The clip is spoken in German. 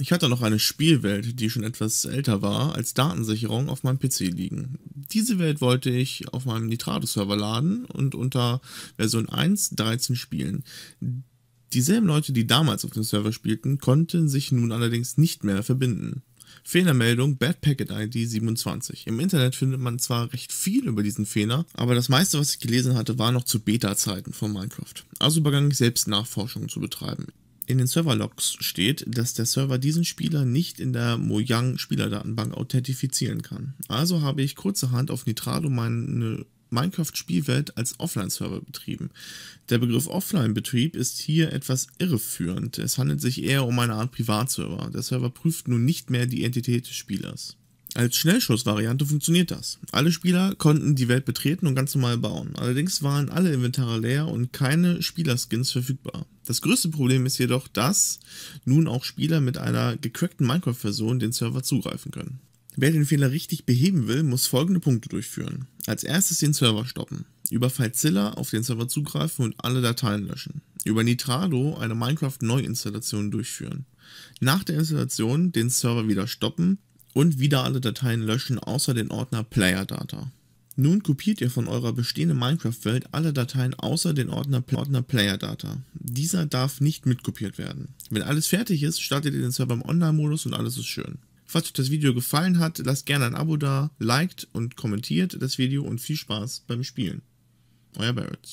Ich hatte noch eine Spielwelt, die schon etwas älter war, als Datensicherung auf meinem PC liegen. Diese Welt wollte ich auf meinem Nitrado-Server laden und unter Version 1.13 spielen. Dieselben Leute, die damals auf dem Server spielten, konnten sich nun allerdings nicht mehr verbinden. Fehlermeldung Bad Packet ID 27. Im Internet findet man zwar recht viel über diesen Fehler, aber das meiste, was ich gelesen hatte, war noch zu Beta-Zeiten von Minecraft. Also begann ich selbst Nachforschungen zu betreiben in den Serverlogs steht, dass der Server diesen Spieler nicht in der Mojang-Spielerdatenbank authentifizieren kann. Also habe ich kurzerhand auf Nitrado meine Minecraft-Spielwelt als Offline-Server betrieben. Der Begriff Offline-Betrieb ist hier etwas irreführend. Es handelt sich eher um eine Art Privatserver. Der Server prüft nun nicht mehr die Identität des Spielers. Als Schnellschussvariante funktioniert das. Alle Spieler konnten die Welt betreten und ganz normal bauen. Allerdings waren alle Inventare leer und keine Spielerskins verfügbar. Das größte Problem ist jedoch, dass nun auch Spieler mit einer gecrackten Minecraft-Version den Server zugreifen können. Wer den Fehler richtig beheben will, muss folgende Punkte durchführen. Als erstes den Server stoppen, über FileZilla auf den Server zugreifen und alle Dateien löschen. Über Nitrado eine Minecraft-Neuinstallation durchführen. Nach der Installation den Server wieder stoppen und wieder alle Dateien löschen außer den Ordner Player Data. Nun kopiert ihr von eurer bestehenden Minecraft-Welt alle Dateien außer den Ordner, Ordner Player Data. Dieser darf nicht mitkopiert werden. Wenn alles fertig ist, startet ihr den Server im Online-Modus und alles ist schön. Falls euch das Video gefallen hat, lasst gerne ein Abo da, liked und kommentiert das Video und viel Spaß beim Spielen. Euer Barrett.